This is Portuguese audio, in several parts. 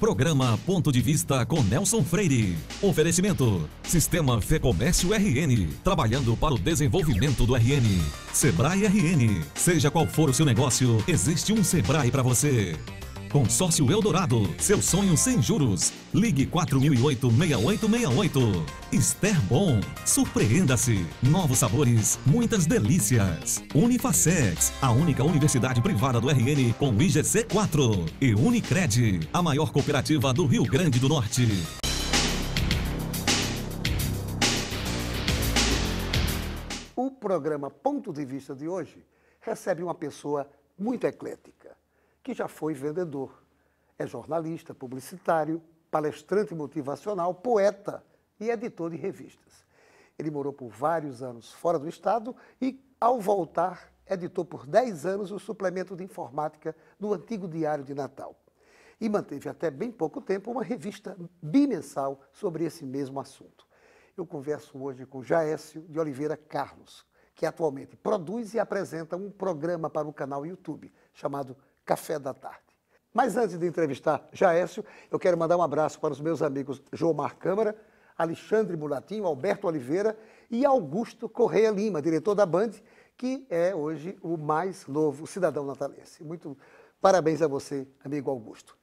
Programa Ponto de Vista com Nelson Freire. Oferecimento: Sistema Fê Comércio RN. Trabalhando para o desenvolvimento do RN. Sebrae RN. Seja qual for o seu negócio, existe um Sebrae para você. Consórcio Eldorado, seu sonho sem juros. Ligue 4008-6868. Esther Bom, surpreenda-se. Novos sabores, muitas delícias. Unifacex, a única universidade privada do RN com IGC4. E Unicred, a maior cooperativa do Rio Grande do Norte. O programa Ponto de Vista de hoje recebe uma pessoa muito eclética que já foi vendedor. É jornalista, publicitário, palestrante motivacional, poeta e editor de revistas. Ele morou por vários anos fora do estado e, ao voltar, editou por 10 anos o suplemento de informática do antigo Diário de Natal. E manteve até bem pouco tempo uma revista bimensal sobre esse mesmo assunto. Eu converso hoje com Jaécio de Oliveira Carlos, que atualmente produz e apresenta um programa para o canal YouTube chamado Café da Tarde. Mas antes de entrevistar Jaécio, eu quero mandar um abraço para os meus amigos Jomar Câmara, Alexandre Mulatinho, Alberto Oliveira e Augusto Correia Lima, diretor da Band, que é hoje o mais novo cidadão natalense. Muito parabéns a você, amigo Augusto.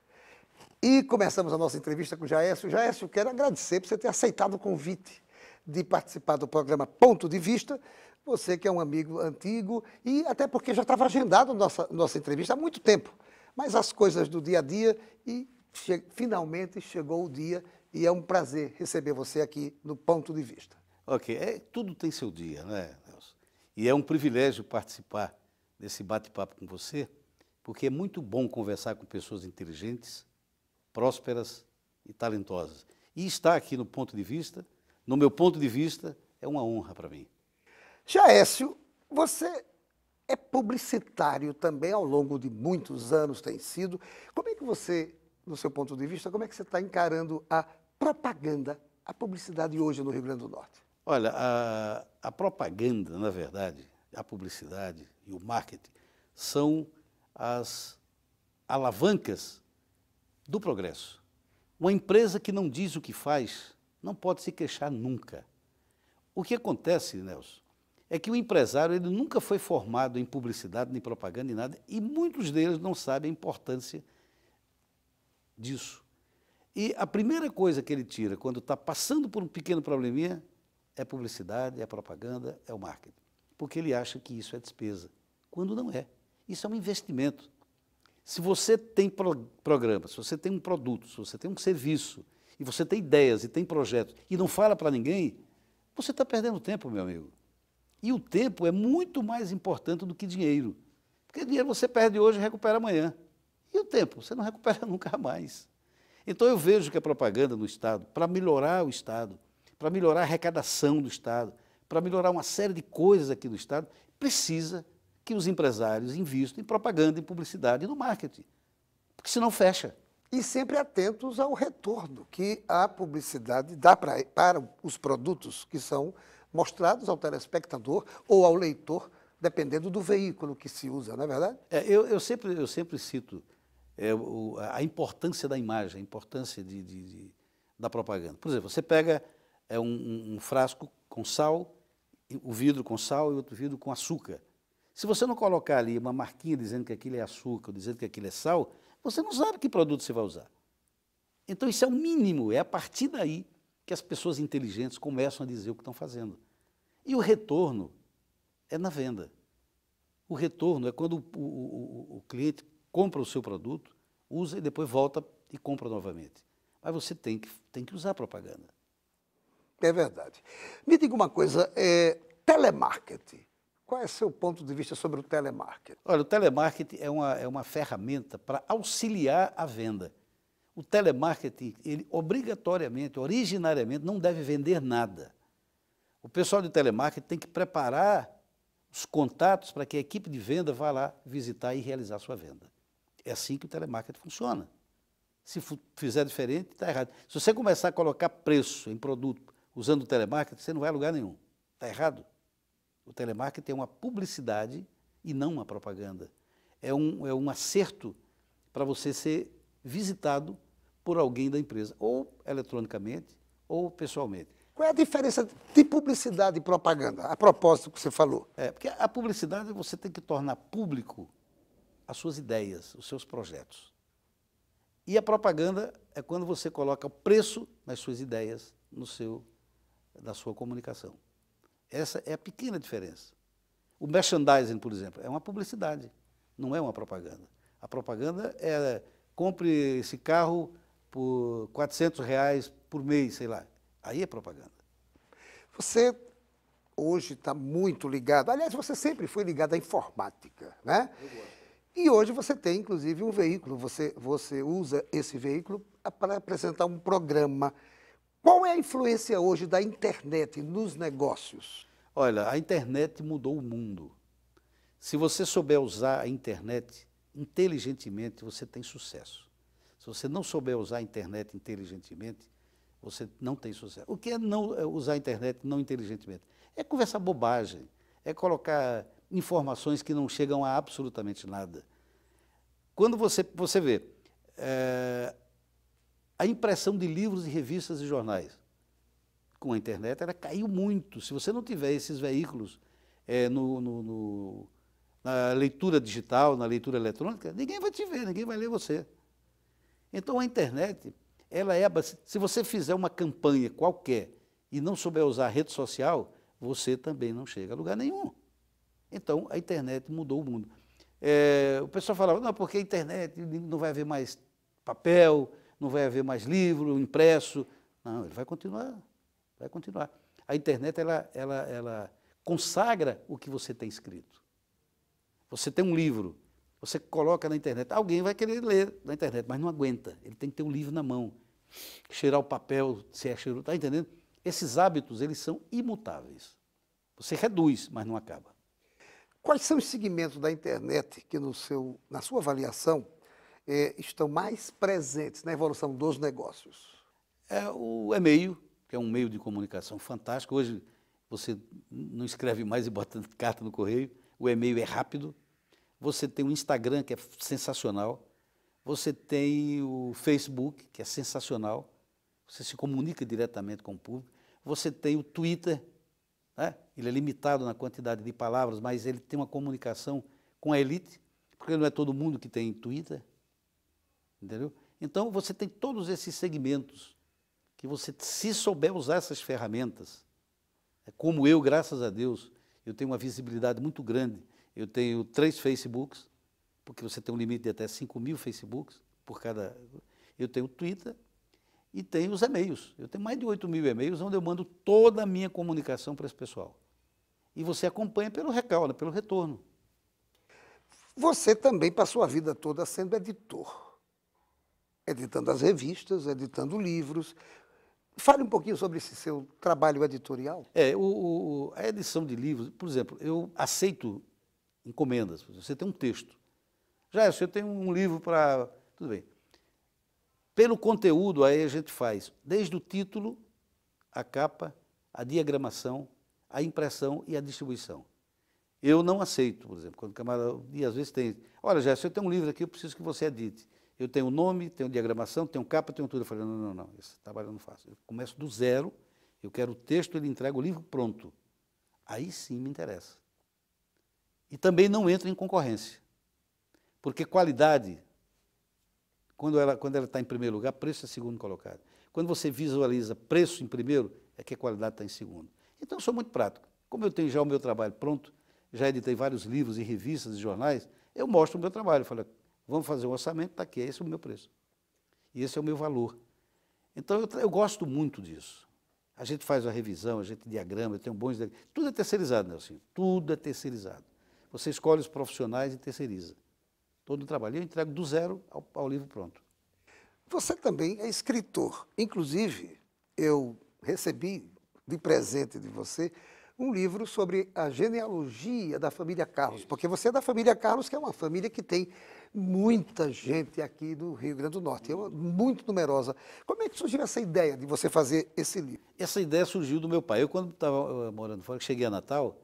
E começamos a nossa entrevista com Jaécio. Jaécio, quero agradecer por você ter aceitado o convite de participar do programa Ponto de Vista você que é um amigo antigo e até porque já estava agendado nossa nossa entrevista há muito tempo. Mas as coisas do dia a dia e che finalmente chegou o dia e é um prazer receber você aqui no Ponto de Vista. Ok, é, tudo tem seu dia, né, Nelson? E é um privilégio participar desse bate-papo com você, porque é muito bom conversar com pessoas inteligentes, prósperas e talentosas. E estar aqui no Ponto de Vista, no meu ponto de vista, é uma honra para mim. Jaécio, você é publicitário também ao longo de muitos anos tem sido. Como é que você, no seu ponto de vista, como é que você está encarando a propaganda, a publicidade hoje no Rio Grande do Norte? Olha, a, a propaganda, na verdade, a publicidade e o marketing são as alavancas do progresso. Uma empresa que não diz o que faz não pode se queixar nunca. O que acontece, Nelson, é que o empresário ele nunca foi formado em publicidade, nem propaganda, nem nada, e muitos deles não sabem a importância disso. E a primeira coisa que ele tira quando está passando por um pequeno probleminha é publicidade, é propaganda, é o marketing. Porque ele acha que isso é despesa, quando não é. Isso é um investimento. Se você tem pro programa, se você tem um produto, se você tem um serviço, e você tem ideias e tem projetos, e não fala para ninguém, você está perdendo tempo, meu amigo. E o tempo é muito mais importante do que dinheiro. Porque dinheiro você perde hoje e recupera amanhã. E o tempo? Você não recupera nunca mais. Então eu vejo que a propaganda no Estado, para melhorar o Estado, para melhorar a arrecadação do Estado, para melhorar uma série de coisas aqui no Estado, precisa que os empresários invistam em propaganda, em publicidade e no marketing. Porque senão fecha. E sempre atentos ao retorno que a publicidade dá pra, para os produtos que são mostrados ao telespectador ou ao leitor, dependendo do veículo que se usa, não é verdade? É, eu, eu, sempre, eu sempre cito é, o, a importância da imagem, a importância de, de, de, da propaganda. Por exemplo, você pega é, um, um frasco com sal, o vidro com sal e outro vidro com açúcar. Se você não colocar ali uma marquinha dizendo que aquilo é açúcar, dizendo que aquilo é sal, você não sabe que produto você vai usar. Então, isso é o mínimo, é a partir daí que as pessoas inteligentes começam a dizer o que estão fazendo. E o retorno é na venda. O retorno é quando o, o, o cliente compra o seu produto, usa e depois volta e compra novamente. Mas você tem que, tem que usar propaganda. É verdade. Me diga uma coisa, é, telemarketing. Qual é o seu ponto de vista sobre o telemarketing? Olha, o telemarketing é uma, é uma ferramenta para auxiliar a venda. O telemarketing, ele obrigatoriamente, originariamente, não deve vender nada. O pessoal de telemarketing tem que preparar os contatos para que a equipe de venda vá lá visitar e realizar sua venda. É assim que o telemarketing funciona. Se fizer diferente, está errado. Se você começar a colocar preço em produto usando o telemarketing, você não vai a lugar nenhum. Está errado. O telemarketing é uma publicidade e não uma propaganda. É um, é um acerto para você ser visitado por alguém da empresa, ou eletronicamente ou pessoalmente. Qual é a diferença de publicidade e propaganda, a propósito que você falou? É, porque a publicidade você tem que tornar público as suas ideias, os seus projetos. E a propaganda é quando você coloca preço nas suas ideias, no seu, na sua comunicação. Essa é a pequena diferença. O merchandising, por exemplo, é uma publicidade, não é uma propaganda. A propaganda é compre esse carro por 400 reais por mês, sei lá. Aí é propaganda. Você hoje está muito ligado, aliás, você sempre foi ligado à informática, né? E hoje você tem, inclusive, um veículo, você, você usa esse veículo para apresentar um programa. Qual é a influência hoje da internet nos negócios? Olha, a internet mudou o mundo. Se você souber usar a internet inteligentemente, você tem sucesso. Se você não souber usar a internet inteligentemente, você não tem sucesso. O que é não é usar a internet não inteligentemente? É conversar bobagem, é colocar informações que não chegam a absolutamente nada. Quando você, você vê é, a impressão de livros e revistas e jornais com a internet, ela caiu muito. Se você não tiver esses veículos é, no, no, no, na leitura digital, na leitura eletrônica, ninguém vai te ver, ninguém vai ler você. Então a internet, ela é. Se você fizer uma campanha qualquer e não souber usar rede social, você também não chega a lugar nenhum. Então a internet mudou o mundo. É, o pessoal falava, não, porque a internet não vai haver mais papel, não vai haver mais livro, impresso. Não, ele vai continuar, vai continuar. A internet, ela, ela, ela consagra o que você tem escrito. Você tem um livro, você coloca na internet, alguém vai querer ler na internet, mas não aguenta. Ele tem que ter o um livro na mão, cheirar o papel, se é cheiro, está entendendo? Esses hábitos, eles são imutáveis. Você reduz, mas não acaba. Quais são os segmentos da internet que, no seu, na sua avaliação, é, estão mais presentes na evolução dos negócios? É o e-mail, que é um meio de comunicação fantástico. Hoje você não escreve mais e bota carta no correio. O e-mail é rápido, você tem o Instagram, que é sensacional, você tem o Facebook, que é sensacional, você se comunica diretamente com o público, você tem o Twitter, né? ele é limitado na quantidade de palavras, mas ele tem uma comunicação com a elite, porque não é todo mundo que tem Twitter, entendeu? Então você tem todos esses segmentos que você, se souber usar essas ferramentas, é como eu, graças a Deus, eu tenho uma visibilidade muito grande eu tenho três Facebooks, porque você tem um limite de até 5 mil Facebooks por cada. Eu tenho Twitter e tenho os e-mails. Eu tenho mais de 8 mil e-mails onde eu mando toda a minha comunicação para esse pessoal. E você acompanha pelo recaldo, né, pelo retorno. Você também passou a vida toda sendo editor, editando as revistas, editando livros. Fale um pouquinho sobre esse seu trabalho editorial. É, o, o, a edição de livros, por exemplo, eu aceito encomendas. Você tem um texto. Já, você tem um livro para. Tudo bem. Pelo conteúdo, aí a gente faz desde o título, a capa, a diagramação, a impressão e a distribuição. Eu não aceito, por exemplo, quando o camarada, e às vezes tem, olha, Gerson, eu tenho um livro aqui, eu preciso que você edite. Eu tenho o nome, tenho diagramação, tenho capa, tenho tudo. Eu falei, não, não, não, esse trabalho eu não faço. Eu começo do zero, eu quero o texto, ele entrega o livro pronto. Aí sim me interessa. E também não entra em concorrência. Porque qualidade, quando ela quando ela está em primeiro lugar, preço é segundo colocado. Quando você visualiza preço em primeiro, é que a qualidade está em segundo. Então, eu sou muito prático. Como eu tenho já o meu trabalho pronto, já editei vários livros e revistas e jornais, eu mostro o meu trabalho. Eu falo, vamos fazer um orçamento, está aqui, esse é o meu preço. E esse é o meu valor. Então, eu, eu gosto muito disso. A gente faz a revisão, a gente diagrama, eu tenho bons... Tudo é terceirizado, Nelson. Tudo é terceirizado. Você escolhe os profissionais e terceiriza. Todo o trabalho. Eu entrego do zero ao, ao livro pronto. Você também é escritor. Inclusive, eu recebi de presente de você um livro sobre a genealogia da família Carlos, Isso. porque você é da família Carlos, que é uma família que tem muita gente aqui do Rio Grande do Norte, é muito numerosa. Como é que surgiu essa ideia de você fazer esse livro? Essa ideia surgiu do meu pai. Eu, quando estava eh, morando fora, cheguei a Natal,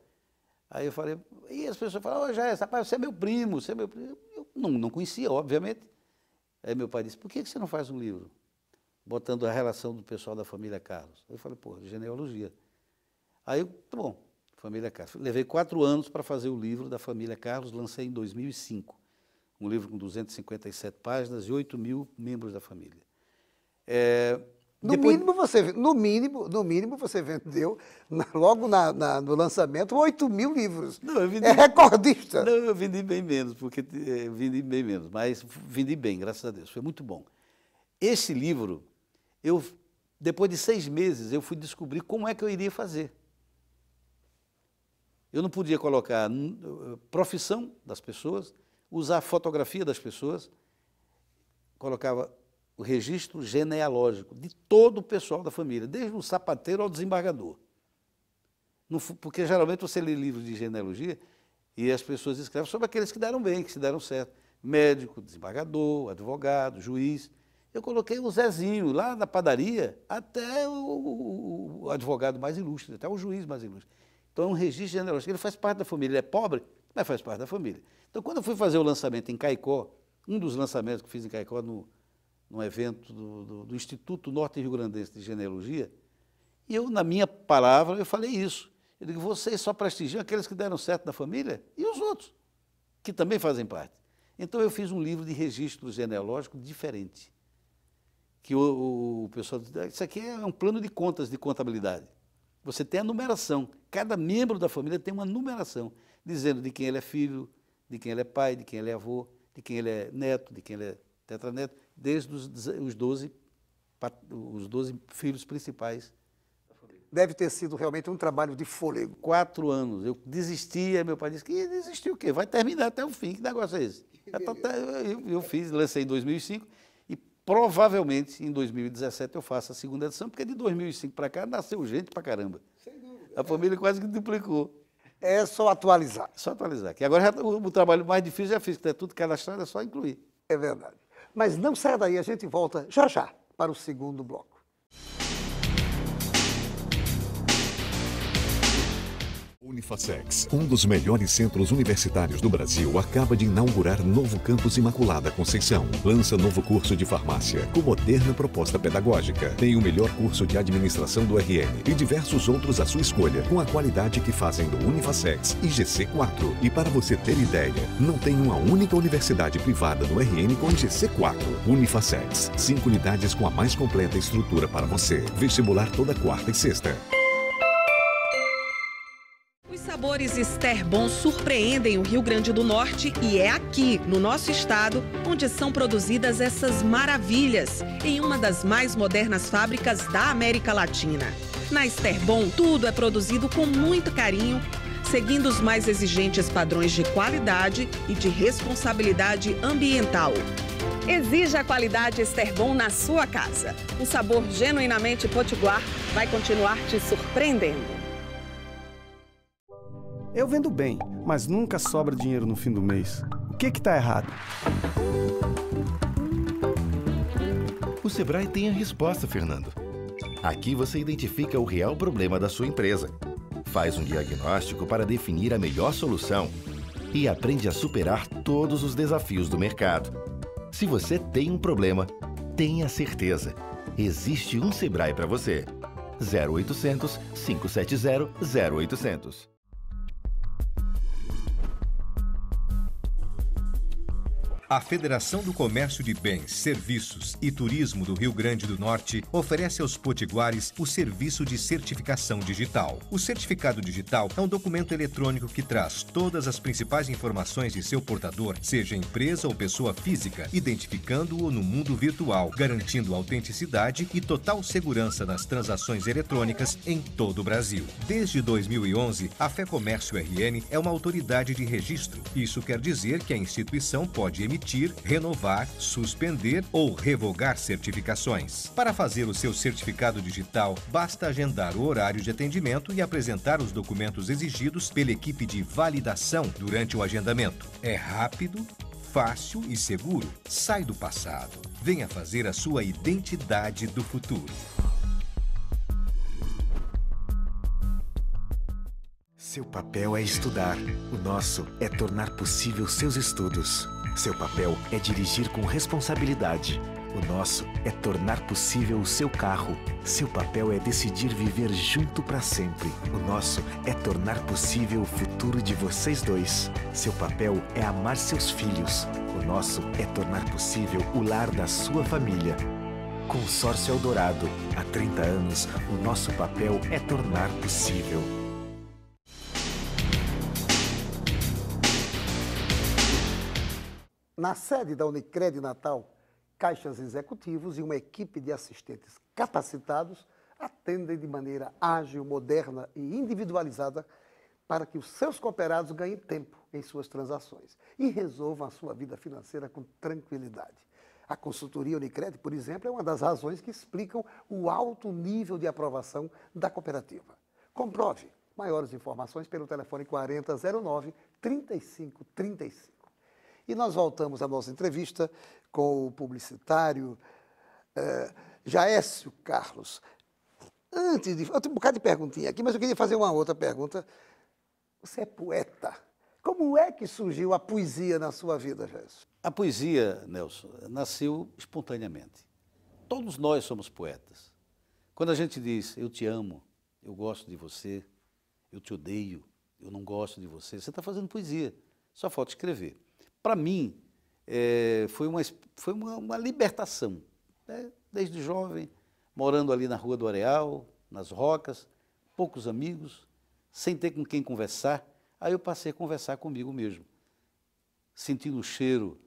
Aí eu falei, e as pessoas falaram, oh, já é, rapaz, você é meu primo, você é meu primo. Eu não, não conhecia, obviamente. Aí meu pai disse, por que você não faz um livro? Botando a relação do pessoal da família Carlos. Eu falei, pô, genealogia. Aí, eu, tá bom, família Carlos. Levei quatro anos para fazer o livro da família Carlos, lancei em 2005. Um livro com 257 páginas e 8 mil membros da família. É, no Depois... mínimo você, no mínimo, no mínimo você vendeu na, logo na, na, no lançamento 8 mil livros. Não, vendi... é recordista. Não, eu vendi bem menos, porque é, vendi bem menos, mas vendi bem, graças a Deus, foi muito bom. Esse livro, eu depois de seis meses eu fui descobrir como é que eu iria fazer. Eu não podia colocar eh, profissão das pessoas, usar fotografia das pessoas, colocava o registro genealógico de todo o pessoal da família, desde o sapateiro ao desembargador. porque geralmente você lê livros de genealogia e as pessoas escrevem sobre aqueles que deram bem, que se deram certo. Médico, desembargador, advogado, juiz. Eu coloquei o Zezinho lá na padaria até o advogado mais ilustre, até o juiz mais ilustre. Então é um registro genealógico. Ele faz parte da família. Ele é pobre, mas faz parte da família. Então, quando eu fui fazer o lançamento em Caicó, um dos lançamentos que fiz em Caicó no, num evento do, do, do Instituto Norte Rio Grandense de Genealogia, e eu, na minha palavra, eu falei isso. Eu digo, vocês só prestigiam aqueles que deram certo na família e os outros, que também fazem parte. Então eu fiz um livro de registro genealógico diferente. Que o, o pessoal diz, ah, isso aqui é um plano de contas de contabilidade. Você tem a numeração. Cada membro da família tem uma numeração, dizendo de quem ele é filho, de quem ele é pai, de quem ele é avô, de quem ele é neto, de quem ele é tetraneto desde os, os, 12, os 12 filhos principais. Deve ter sido realmente um trabalho de fôlego. Quatro anos. Eu desistia, meu pai disse que desistir o quê? Vai terminar até o fim, que negócio é esse? Então, tá, eu, eu fiz, lancei em 2005 e provavelmente em 2017 eu faço a segunda edição, porque de 2005 para cá nasceu gente para caramba. Sem dúvida. A família quase que duplicou. É só atualizar. Só atualizar. Que agora já, o, o, trabalho mais difícil já fiz, que é né? tudo cadastrado, é só incluir. É verdade. Mas não saia daí, a gente volta já já para o segundo bloco. Unifacex, um dos melhores centros universitários do Brasil, acaba de inaugurar novo campus Imaculada Conceição. Lança novo curso de farmácia, com moderna proposta pedagógica. Tem o melhor curso de administração do RN e diversos outros à sua escolha, com a qualidade que fazem do Unifacex e GC4. E para você ter ideia, não tem uma única universidade privada no RN com GC4. Unifacex, cinco unidades com a mais completa estrutura para você. Vestibular toda quarta e sexta sabores Ester Bom surpreendem o Rio Grande do Norte e é aqui, no nosso estado, onde são produzidas essas maravilhas, em uma das mais modernas fábricas da América Latina. Na Ester Bom, tudo é produzido com muito carinho, seguindo os mais exigentes padrões de qualidade e de responsabilidade ambiental. Exija a qualidade Esterbon na sua casa. O sabor genuinamente potiguar vai continuar te surpreendendo. Eu vendo bem, mas nunca sobra dinheiro no fim do mês. O que está errado? O Sebrae tem a resposta, Fernando. Aqui você identifica o real problema da sua empresa, faz um diagnóstico para definir a melhor solução e aprende a superar todos os desafios do mercado. Se você tem um problema, tenha certeza. Existe um Sebrae para você. 0800 570 0800 A Federação do Comércio de Bens, Serviços e Turismo do Rio Grande do Norte oferece aos potiguares o serviço de certificação digital. O certificado digital é um documento eletrônico que traz todas as principais informações de seu portador, seja empresa ou pessoa física, identificando-o no mundo virtual, garantindo autenticidade e total segurança nas transações eletrônicas em todo o Brasil. Desde 2011, a Fé Comércio RN é uma autoridade de registro. Isso quer dizer que a instituição pode emitir emitir, renovar, suspender ou revogar certificações. Para fazer o seu certificado digital, basta agendar o horário de atendimento e apresentar os documentos exigidos pela equipe de validação durante o agendamento. É rápido, fácil e seguro. Sai do passado. Venha fazer a sua identidade do futuro. Seu papel é estudar. O nosso é tornar possível seus estudos. Seu papel é dirigir com responsabilidade. O nosso é tornar possível o seu carro. Seu papel é decidir viver junto para sempre. O nosso é tornar possível o futuro de vocês dois. Seu papel é amar seus filhos. O nosso é tornar possível o lar da sua família. Consórcio Eldorado. Há 30 anos, o nosso papel é tornar possível. Na sede da Unicred Natal, caixas executivos e uma equipe de assistentes capacitados atendem de maneira ágil, moderna e individualizada para que os seus cooperados ganhem tempo em suas transações e resolvam a sua vida financeira com tranquilidade. A consultoria Unicred, por exemplo, é uma das razões que explicam o alto nível de aprovação da cooperativa. Comprove maiores informações pelo telefone 4009 3535. E nós voltamos à nossa entrevista com o publicitário uh, Jaécio Carlos. Antes de. Eu tenho um bocado de perguntinha aqui, mas eu queria fazer uma outra pergunta. Você é poeta. Como é que surgiu a poesia na sua vida, Jaécio? A poesia, Nelson, nasceu espontaneamente. Todos nós somos poetas. Quando a gente diz eu te amo, eu gosto de você, eu te odeio, eu não gosto de você, você está fazendo poesia. Só falta escrever para mim, é, foi, uma, foi uma, uma libertação. Né? Desde jovem, morando ali na Rua do Areal, nas Rocas, poucos amigos, sem ter com quem conversar. Aí eu passei a conversar comigo mesmo, sentindo o cheiro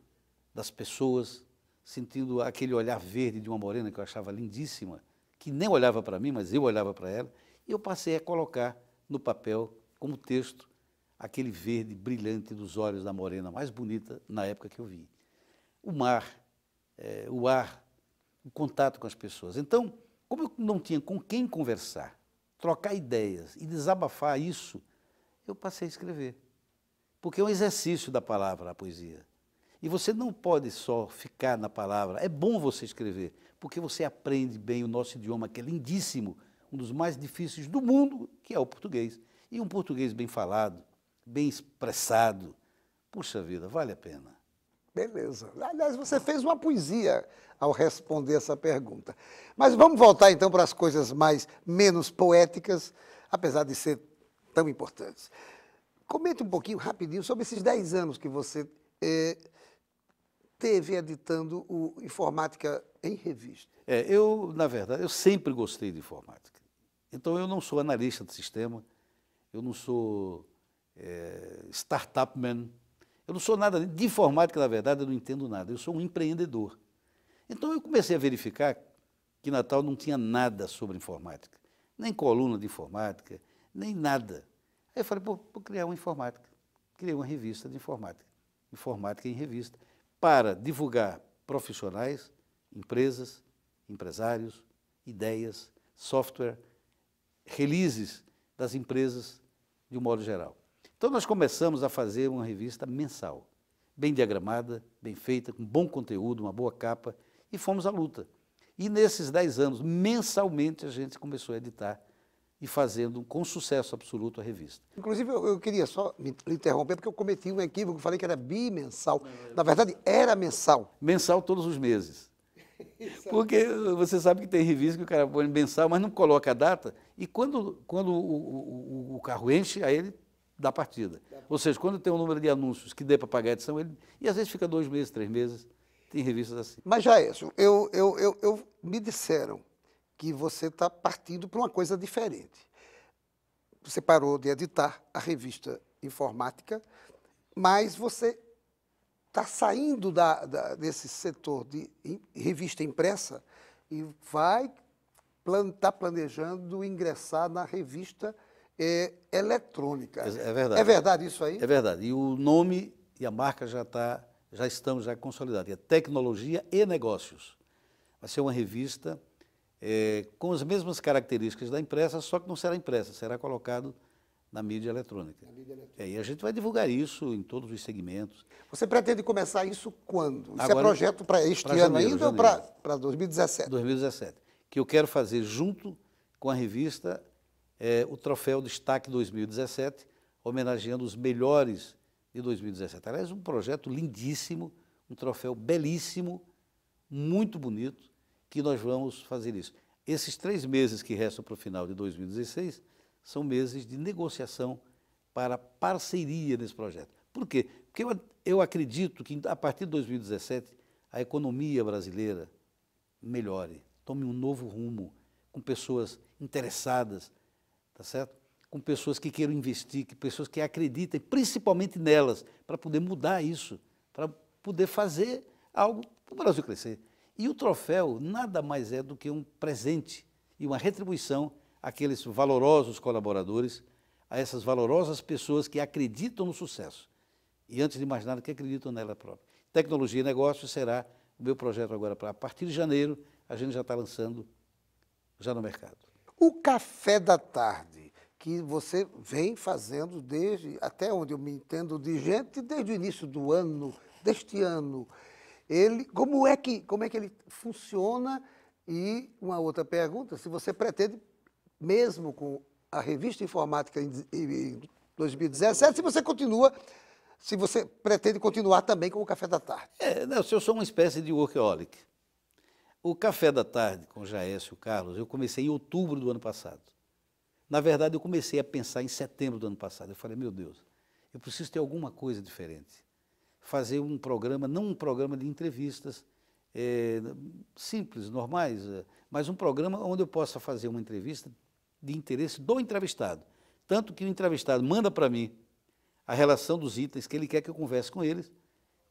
das pessoas, sentindo aquele olhar verde de uma morena que eu achava lindíssima, que nem olhava para mim, mas eu olhava para ela, e eu passei a colocar no papel, como texto, aquele verde brilhante dos olhos da morena mais bonita na época que eu vi. O mar, é, o ar, o contato com as pessoas. Então, como eu não tinha com quem conversar, trocar ideias e desabafar isso, eu passei a escrever. Porque é um exercício da palavra, a poesia. E você não pode só ficar na palavra. É bom você escrever, porque você aprende bem o nosso idioma, que é lindíssimo, um dos mais difíceis do mundo, que é o português. E um português bem falado, bem expressado. Puxa vida, vale a pena. Beleza. Aliás, você fez uma poesia ao responder essa pergunta. Mas vamos voltar então para as coisas mais menos poéticas, apesar de ser tão importantes. Comente um pouquinho, rapidinho, sobre esses 10 anos que você eh, teve editando o Informática em Revista. É, eu, na verdade, eu sempre gostei de informática. Então, eu não sou analista de sistema, eu não sou é, startup man. Eu não sou nada de informática, na verdade, eu não entendo nada. Eu sou um empreendedor. Então eu comecei a verificar que Natal não tinha nada sobre informática, nem coluna de informática, nem nada. Aí eu falei, pô, vou criar uma informática. Criei uma revista de informática, informática em revista, para divulgar profissionais, empresas, empresários, ideias, software, releases das empresas de um modo geral. Então nós começamos a fazer uma revista mensal, bem diagramada, bem feita, com bom conteúdo, uma boa capa, e fomos à luta. E nesses 10 anos, mensalmente, a gente começou a editar e fazendo com sucesso absoluto a revista. Inclusive, eu, eu queria só me interromper, porque eu cometi um equívoco, falei que era bimensal. Na verdade, era mensal. Mensal todos os meses. Porque você sabe que tem revista que o cara põe mensal, mas não coloca a data. E quando, quando o, o, o carro enche, aí ele da partida. Ou seja, quando tem um número de anúncios que dê para pagar a edição, ele, e às vezes fica dois meses, três meses, tem revistas assim. Mas já é isso. Eu, eu, eu, eu me disseram que você está partindo para uma coisa diferente. Você parou de editar a revista informática, mas você está saindo da, da, desse setor de revista impressa e vai está plan, tá planejando ingressar na revista é, eletrônica. É, é, verdade. É verdade isso aí? É verdade. E o nome e a marca já está, já estamos já consolidados. É Tecnologia e Negócios. Vai ser uma revista é, com as mesmas características da impressa, só que não será impressa, será colocado na mídia eletrônica. Na mídia eletrônica. É, e a gente vai divulgar isso em todos os segmentos. Você pretende começar isso quando? Agora, isso é projeto para este pra ano ainda janeiro. ou para 2017? 2017. Que eu quero fazer junto com a revista é, o troféu Destaque 2017, homenageando os melhores de 2017. Aliás, um projeto lindíssimo, um troféu belíssimo, muito bonito, que nós vamos fazer isso. Esses três meses que restam para o final de 2016 são meses de negociação para parceria nesse projeto. Por quê? Porque eu, eu acredito que a partir de 2017 a economia brasileira melhore, tome um novo rumo, com pessoas interessadas, tá certo? Com pessoas que queiram investir, que pessoas que acreditem, principalmente nelas, para poder mudar isso, para poder fazer algo para o Brasil crescer. E o troféu nada mais é do que um presente e uma retribuição àqueles valorosos colaboradores, a essas valorosas pessoas que acreditam no sucesso e, antes de mais nada, que acreditam nela própria. Tecnologia e negócio será o meu projeto agora para a partir de janeiro, a gente já está lançando já no mercado. O café da tarde, que você vem fazendo desde, até onde eu me entendo de gente, desde o início do ano, deste ano, ele, como, é que, como é que ele funciona? E uma outra pergunta, se você pretende, mesmo com a revista informática em, 2017, se você continua se você pretende continuar também com o café da tarde. É, não, eu sou uma espécie de workaholic. O café da tarde com Jaécio Carlos, eu comecei em outubro do ano passado. Na verdade, eu comecei a pensar em setembro do ano passado. Eu falei, meu Deus, eu preciso ter alguma coisa diferente. Fazer um programa, não um programa de entrevistas é, simples, normais, é, mas um programa onde eu possa fazer uma entrevista de interesse do entrevistado. Tanto que o entrevistado manda para mim a relação dos itens que ele quer que eu converse com eles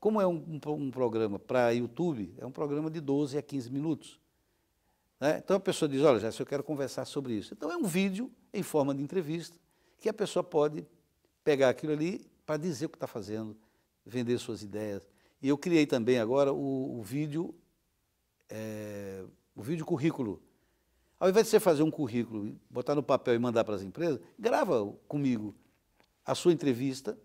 como é um, um, um programa para YouTube, é um programa de 12 a 15 minutos. Né? Então a pessoa diz, olha, Jéssica, eu quero conversar sobre isso. Então é um vídeo em forma de entrevista que a pessoa pode pegar aquilo ali para dizer o que está fazendo, vender suas ideias. E eu criei também agora o, o vídeo, é, o vídeo currículo. Ao invés de você fazer um currículo, botar no papel e mandar para as empresas, grava comigo a sua entrevista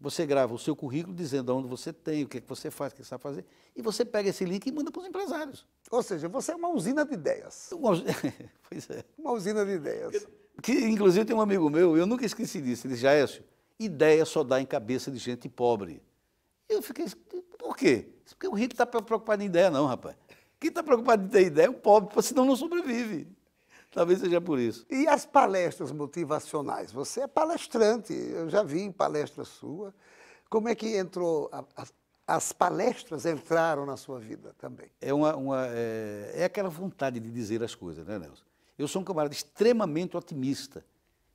você grava o seu currículo dizendo onde você tem, o que, é que você faz, o que você sabe fazer, e você pega esse link e manda para os empresários. Ou seja, você é uma usina de ideias. Uma, pois é. Uma usina de ideias. que, inclusive, tem um amigo meu, eu nunca esqueci disso, ele disse, Jaécio, ideia só dá em cabeça de gente pobre. Eu fiquei, por quê? Porque o rico está preocupado em ideia, não, rapaz. Quem está preocupado em ter ideia é o pobre, senão não sobrevive. Talvez seja por isso. E as palestras motivacionais? Você é palestrante, eu já vi em palestra sua. Como é que entrou a, a, as palestras entraram na sua vida também? É, uma, uma é, é, aquela vontade de dizer as coisas, né, Nelson? Eu sou um camarada extremamente otimista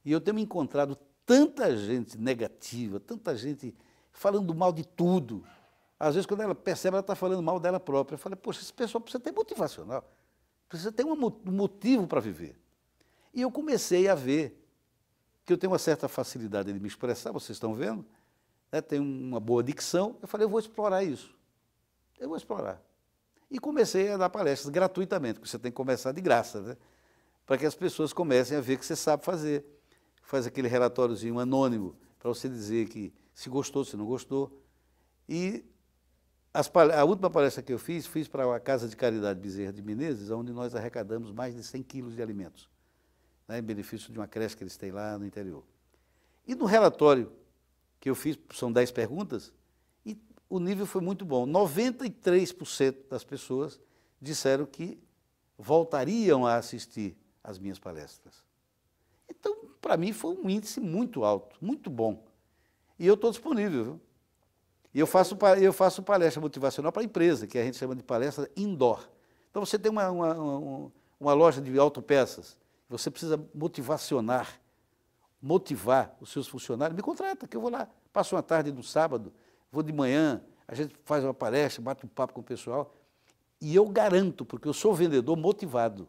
e eu tenho encontrado tanta gente negativa, tanta gente falando mal de tudo. Às vezes, quando ela percebe, ela está falando mal dela própria. Eu falei, poxa, esse pessoal precisa ter motivacional. Precisa ter um motivo para viver. E eu comecei a ver que eu tenho uma certa facilidade de me expressar, vocês estão vendo? Né? Tenho uma boa dicção. Eu falei, eu vou explorar isso. Eu vou explorar. E comecei a dar palestras gratuitamente, porque você tem que começar de graça, né? para que as pessoas comecem a ver que você sabe fazer. Faz aquele relatóriozinho anônimo para você dizer que se gostou, se não gostou. E a última palestra que eu fiz, fiz para a Casa de Caridade Bezerra de Menezes, onde nós arrecadamos mais de 100 quilos de alimentos, né, em benefício de uma creche que eles têm lá no interior. E no relatório que eu fiz, são 10 perguntas, e o nível foi muito bom. 93% das pessoas disseram que voltariam a assistir às minhas palestras. Então, para mim, foi um índice muito alto, muito bom. E eu estou disponível, viu? E eu faço, eu faço palestra motivacional para a empresa, que a gente chama de palestra indoor. Então você tem uma, uma, uma, uma loja de autopeças, você precisa motivacionar, motivar os seus funcionários. Me contrata, que eu vou lá, passo uma tarde no sábado, vou de manhã, a gente faz uma palestra, bate um papo com o pessoal. E eu garanto, porque eu sou um vendedor motivado.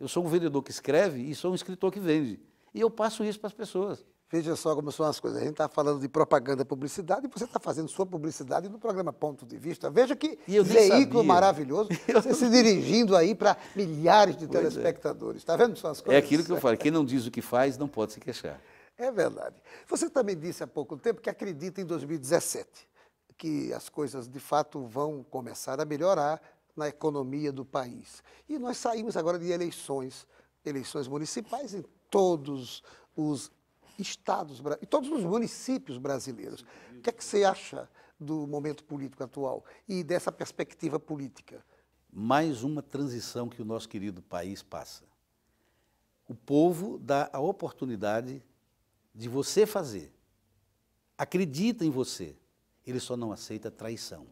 Eu sou um vendedor que escreve e sou um escritor que vende. E eu passo isso para as pessoas. Veja só como são as coisas. A gente está falando de propaganda e publicidade e você está fazendo sua publicidade no programa Ponto de Vista. Veja que veículo sabia. maravilhoso. Você se dirigindo aí para milhares de pois é. telespectadores. Está é. vendo são as é coisas? É aquilo que eu falo. Quem não diz o que faz não pode se queixar. É verdade. Você também disse há pouco tempo que acredita em 2017, que as coisas de fato vão começar a melhorar na economia do país. E nós saímos agora de eleições, eleições municipais em todos os estados e todos os municípios brasileiros. O que é que você acha do momento político atual e dessa perspectiva política? Mais uma transição que o nosso querido país passa. O povo dá a oportunidade de você fazer. Acredita em você. Ele só não aceita traição.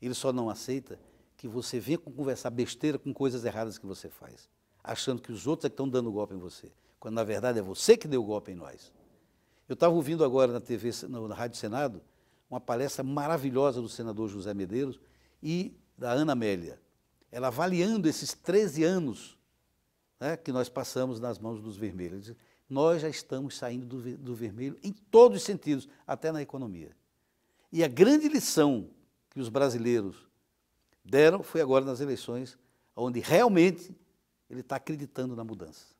Ele só não aceita que você venha conversar besteira com coisas erradas que você faz, achando que os outros é que estão dando golpe em você quando na verdade é você que deu o golpe em nós. Eu estava ouvindo agora na TV, na Rádio Senado, uma palestra maravilhosa do senador José Medeiros e da Ana Amélia. Ela avaliando esses 13 anos né, que nós passamos nas mãos dos vermelhos. Nós já estamos saindo do, do vermelho em todos os sentidos, até na economia. E a grande lição que os brasileiros deram foi agora nas eleições, onde realmente ele está acreditando na mudança.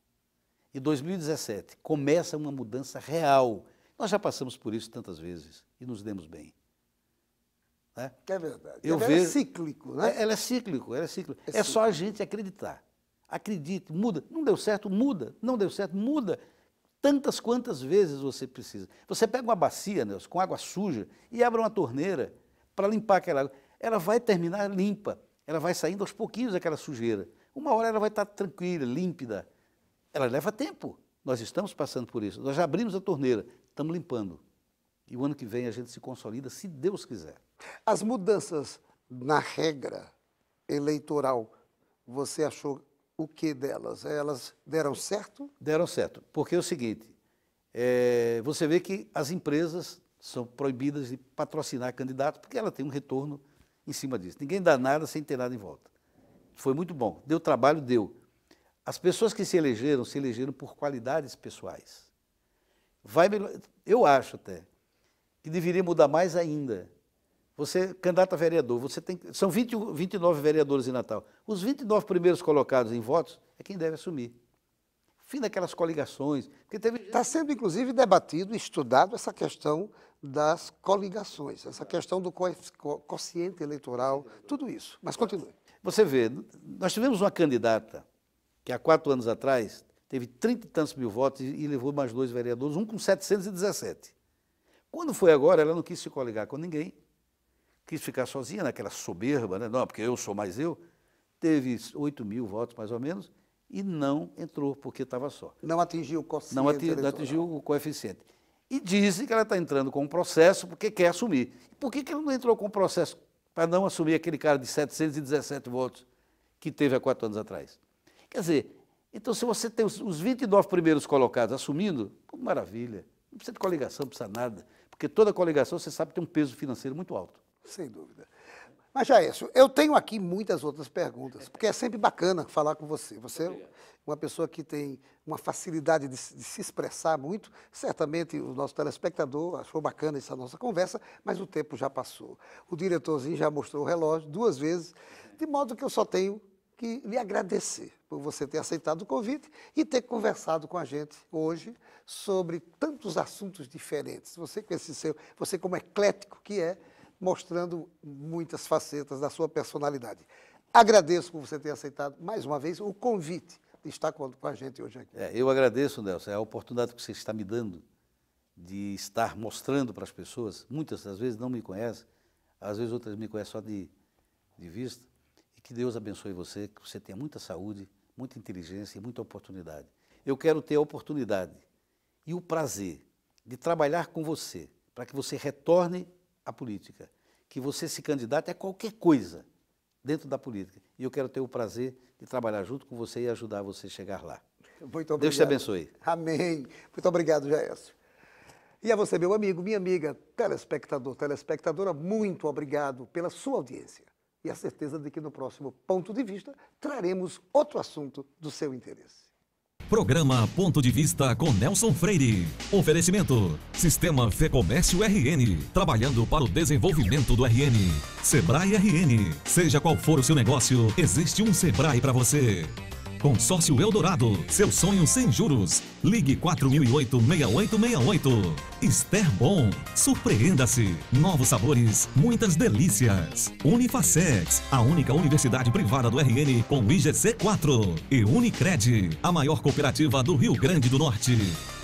E 2017 começa uma mudança real. Nós já passamos por isso tantas vezes e nos demos bem. Né? É verdade. Eu ela é vejo... é cíclico, né? É, ela é cíclico, ela é cíclico. É, é só a gente acreditar. Acredite, muda. Não deu certo, muda. Não deu certo, muda. Tantas quantas vezes você precisa. Você pega uma bacia, Nelson, com água suja e abre uma torneira para limpar aquela água. Ela vai terminar limpa. Ela vai saindo aos pouquinhos aquela sujeira. Uma hora ela vai estar tá tranquila, límpida ela leva tempo. Nós estamos passando por isso. Nós já abrimos a torneira, estamos limpando. E o ano que vem a gente se consolida, se Deus quiser. As mudanças na regra eleitoral, você achou o que delas? Elas deram certo? Deram certo. Porque é o seguinte: é, você vê que as empresas são proibidas de patrocinar candidatos porque ela tem um retorno em cima disso. Ninguém dá nada sem ter nada em volta. Foi muito bom. Deu trabalho, deu. As pessoas que se elegeram, se elegeram por qualidades pessoais. Vai eu acho até que deveria mudar mais ainda. Você, candidato a vereador, você tem, são 20, 29 vereadores em Natal. Os 29 primeiros colocados em votos é quem deve assumir. Fim daquelas coligações. Está sendo, inclusive, debatido, estudado essa questão das coligações, essa questão do coeficiente eleitoral, tudo isso. Mas continue. Você vê, nós tivemos uma candidata que há quatro anos atrás teve trinta e tantos mil votos e levou mais dois vereadores, um com 717. Quando foi agora, ela não quis se coligar com ninguém, quis ficar sozinha naquela soberba, né? não, porque eu sou mais eu, teve 8 mil votos mais ou menos e não entrou porque estava só. Não atingiu o coeficiente. Não, atingiu o coeficiente. E disse que ela está entrando com um processo porque quer assumir. Por que, que ela não entrou com um processo para não assumir aquele cara de 717 votos que teve há quatro anos atrás? Quer dizer, então se você tem os, os 29 primeiros colocados assumindo, pô, maravilha. Não precisa de coligação, não precisa nada. Porque toda coligação, você sabe, tem um peso financeiro muito alto. Sem dúvida. Mas, isso. eu tenho aqui muitas outras perguntas, porque é sempre bacana falar com você. Você é uma pessoa que tem uma facilidade de, de se expressar muito. Certamente o nosso telespectador achou bacana essa nossa conversa, mas o tempo já passou. O diretorzinho já mostrou o relógio duas vezes, de modo que eu só tenho que lhe agradecer por você ter aceitado o convite e ter conversado com a gente hoje sobre tantos assuntos diferentes. Você com esse seu, você como eclético que é, mostrando muitas facetas da sua personalidade. Agradeço por você ter aceitado mais uma vez o convite de estar com a gente hoje aqui. É, eu agradeço, Nelson, é a oportunidade que você está me dando de estar mostrando para as pessoas, muitas das vezes não me conhecem, às vezes outras me conhecem só de, de vista, que Deus abençoe você, que você tenha muita saúde, muita inteligência e muita oportunidade. Eu quero ter a oportunidade e o prazer de trabalhar com você para que você retorne à política, que você se candidate a qualquer coisa dentro da política. E eu quero ter o prazer de trabalhar junto com você e ajudar você a chegar lá. Muito obrigado. Deus te abençoe. Amém. Muito obrigado, Jaécio. E a você, meu amigo, minha amiga, telespectador, telespectadora, muito obrigado pela sua audiência e a certeza de que no próximo ponto de vista traremos outro assunto do seu interesse. Programa Ponto de Vista com Nelson Freire. Oferecimento: Sistema Fê Comércio RN, trabalhando para o desenvolvimento do RN. Sebrae RN. Seja qual for o seu negócio, existe um Sebrae para você. Consórcio Eldorado. Seu sonho sem juros. Ligue 4008-6868. Esther Bom. Surpreenda-se. Novos sabores, muitas delícias. Unifacex, a única universidade privada do RN com IGC 4. E Unicred, a maior cooperativa do Rio Grande do Norte.